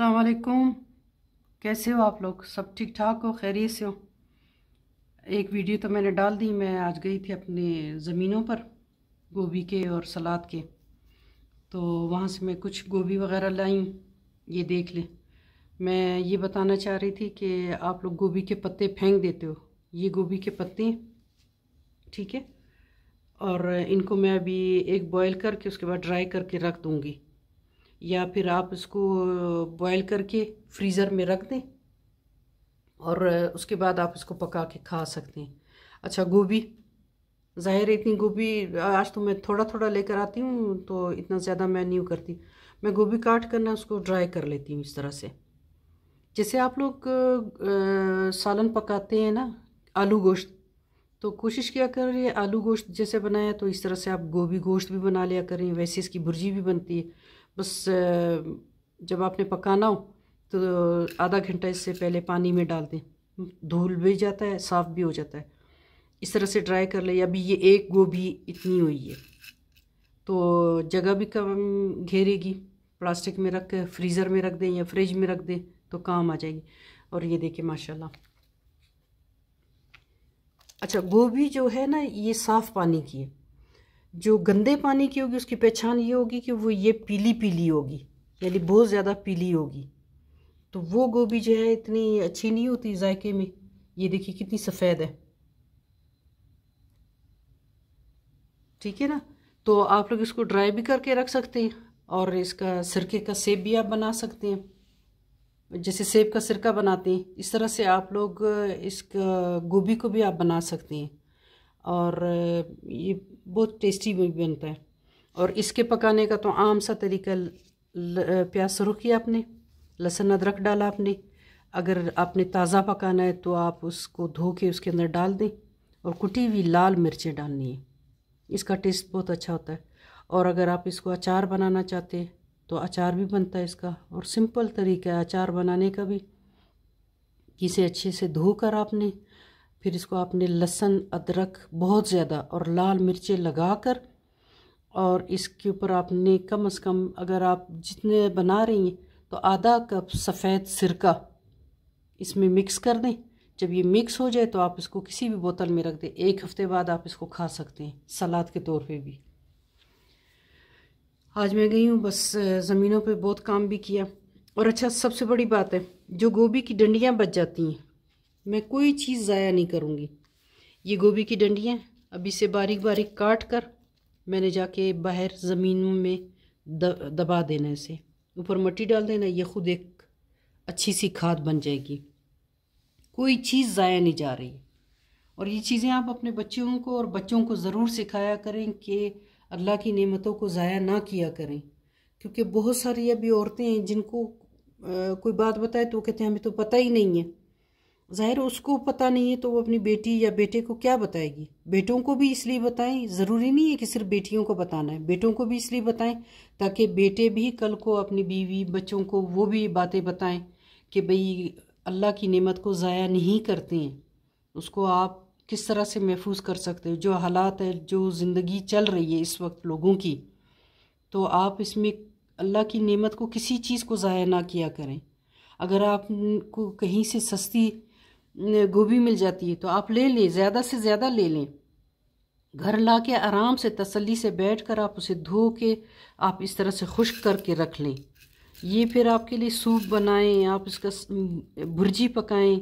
असलकुम कैसे हो आप लोग सब ठीक ठाक हो खैरियत से हो एक वीडियो तो मैंने डाल दी मैं आज गई थी अपने ज़मीनों पर गोभी के और सलाद के तो वहाँ से मैं कुछ गोभी वगैरह लाई ये देख लें मैं ये बताना चाह रही थी कि आप लोग गोभी के पत्ते फेंक देते हो ये गोभी के पत्ते ठीक है और इनको मैं अभी एक बॉयल करके उसके बाद ड्राई करके रख दूँगी या फिर आप इसको बॉयल करके फ्रीज़र में रख दें और उसके बाद आप इसको पका के खा सकते हैं अच्छा गोभी ज़ाहिर है इतनी गोभी आज तो मैं थोड़ा थोड़ा लेकर आती हूँ तो इतना ज़्यादा मैं नहीं करती मैं गोभी काट कर ना उसको ड्राई कर लेती हूँ इस तरह से जैसे आप लोग सालन पकाते हैं ना आलू गोश्त तो कोशिश किया करिए आलू गोश्त जैसे बनाया तो इस तरह से आप गोभी गोश्त भी बना लिया करें वैसे इसकी भुर्जी भी बनती है बस जब आपने पकाना हो तो आधा घंटा इससे पहले पानी में डाल दें धुल भी जाता है साफ़ भी हो जाता है इस तरह से ड्राई कर ले अभी ये एक गोभी इतनी हुई है तो जगह भी कम घेरेगी प्लास्टिक में रख फ्रीज़र में रख दें या फ्रिज में रख दें तो काम आ जाएगी और ये देखिए माशाल्लाह अच्छा गोभी जो है ना ये साफ़ पानी की है जो गंदे पानी की होगी उसकी पहचान ये होगी कि वो ये पीली पीली होगी यानी बहुत ज़्यादा पीली होगी तो वो गोभी जो है इतनी अच्छी नहीं होती जायके में ये देखिए कितनी सफ़ेद है ठीक है ना तो आप लोग इसको ड्राई भी करके रख सकते हैं और इसका सिरके का सेब भी आप बना सकते हैं जैसे सेब का सिरका बनाते हैं इस तरह से आप लोग इस गोभी को भी आप बना सकते हैं और ये बहुत टेस्टी भी बनता है और इसके पकाने का तो आम सा तरीका प्याज सुरख किया आपने लहसुन अदरक डाला आपने अगर आपने ताज़ा पकाना है तो आप उसको धो के उसके अंदर डाल दें और कुटी हुई लाल मिर्चें डालनी है इसका टेस्ट बहुत अच्छा होता है और अगर आप इसको अचार बनाना चाहते हैं तो अचार भी बनता है इसका और सिंपल तरीका है अचार बनाने का भी किसे अच्छे से धो कर आपने फिर इसको आपने लहसुन अदरक बहुत ज़्यादा और लाल मिर्चें लगा कर और इसके ऊपर आपने कम से कम अगर आप जितने बना रही हैं तो आधा कप सफ़ेद सिरका इसमें मिक्स कर दें जब ये मिक्स हो जाए तो आप इसको किसी भी बोतल में रख दें एक हफ़्ते बाद आप इसको खा सकते हैं सलाद के तौर पे भी आज मैं गई हूँ बस ज़मीनों पे बहुत काम भी किया और अच्छा सबसे बड़ी बात है जो गोभी की डंडियाँ बच जाती हैं मैं कोई चीज़ ज़ाया नहीं करूँगी ये गोभी की डंडियाँ अब इसे बारीक बारीक काट कर मैंने जाके बाहर ज़मीन में द, दबा देना इसे ऊपर मट्टी डाल देना ये खुद एक अच्छी सी खाद बन जाएगी कोई चीज़ ज़ाया नहीं जा रही और ये चीज़ें आप अपने बच्चों को और बच्चों को ज़रूर सिखाया करें कि अल्लाह की नेमतों को ज़ाया ना किया करें क्योंकि बहुत सारी अभी औरतें हैं जिनको आ, कोई बात बताए तो वो कहते हैं हमें तो पता ही नहीं है ज़ाहिर उसको पता नहीं है तो वो अपनी बेटी या बेटे को क्या बताएगी बेटों को भी इसलिए बताएं ज़रूरी नहीं है कि सिर्फ बेटियों को बताना है बेटों को भी इसलिए बताएं ताकि बेटे भी कल को अपनी बीवी बच्चों को वो भी बातें बताएं कि भई अल्लाह की नेमत को ज़ाया नहीं करते हैं उसको आप किस तरह से महफूज कर सकते हो जो हालात है जो ज़िंदगी चल रही है इस वक्त लोगों की तो आप इसमें अल्लाह की नेमत को किसी चीज़ को ज़ाया ना किया करें अगर आपको कहीं से सस्ती गोभी मिल जाती है तो आप ले लें ज़्यादा से ज़्यादा ले लें घर ला के आराम से तसल्ली से बैठ कर आप उसे धो के आप इस तरह से खुश्क करके रख लें ये फिर आपके लिए सूप बनाएं आप इसका भुर्जी पकाएं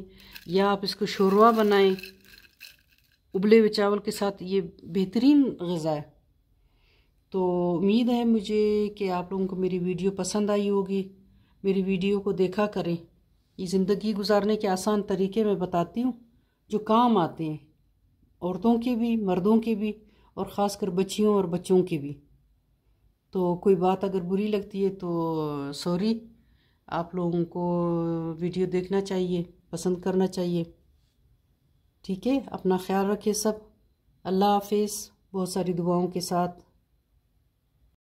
या आप इसको शोरवा बनाएं उबले हुए चावल के साथ ये बेहतरीन गज़ा है तो उम्मीद है मुझे कि आप लोगों को मेरी वीडियो पसंद आई होगी मेरी वीडियो को देखा करें ये ज़िंदगी गुजारने के आसान तरीके मैं बताती हूँ जो काम आते हैं औरतों के भी मर्दों के भी और ख़ास कर बच्चियों और बच्चों के भी तो कोई बात अगर बुरी लगती है तो सॉरी आप लोगों को वीडियो देखना चाहिए पसंद करना चाहिए ठीक है अपना ख्याल रखिए सब अल्लाह हाफिज़ बहुत सारी दुआओं के साथ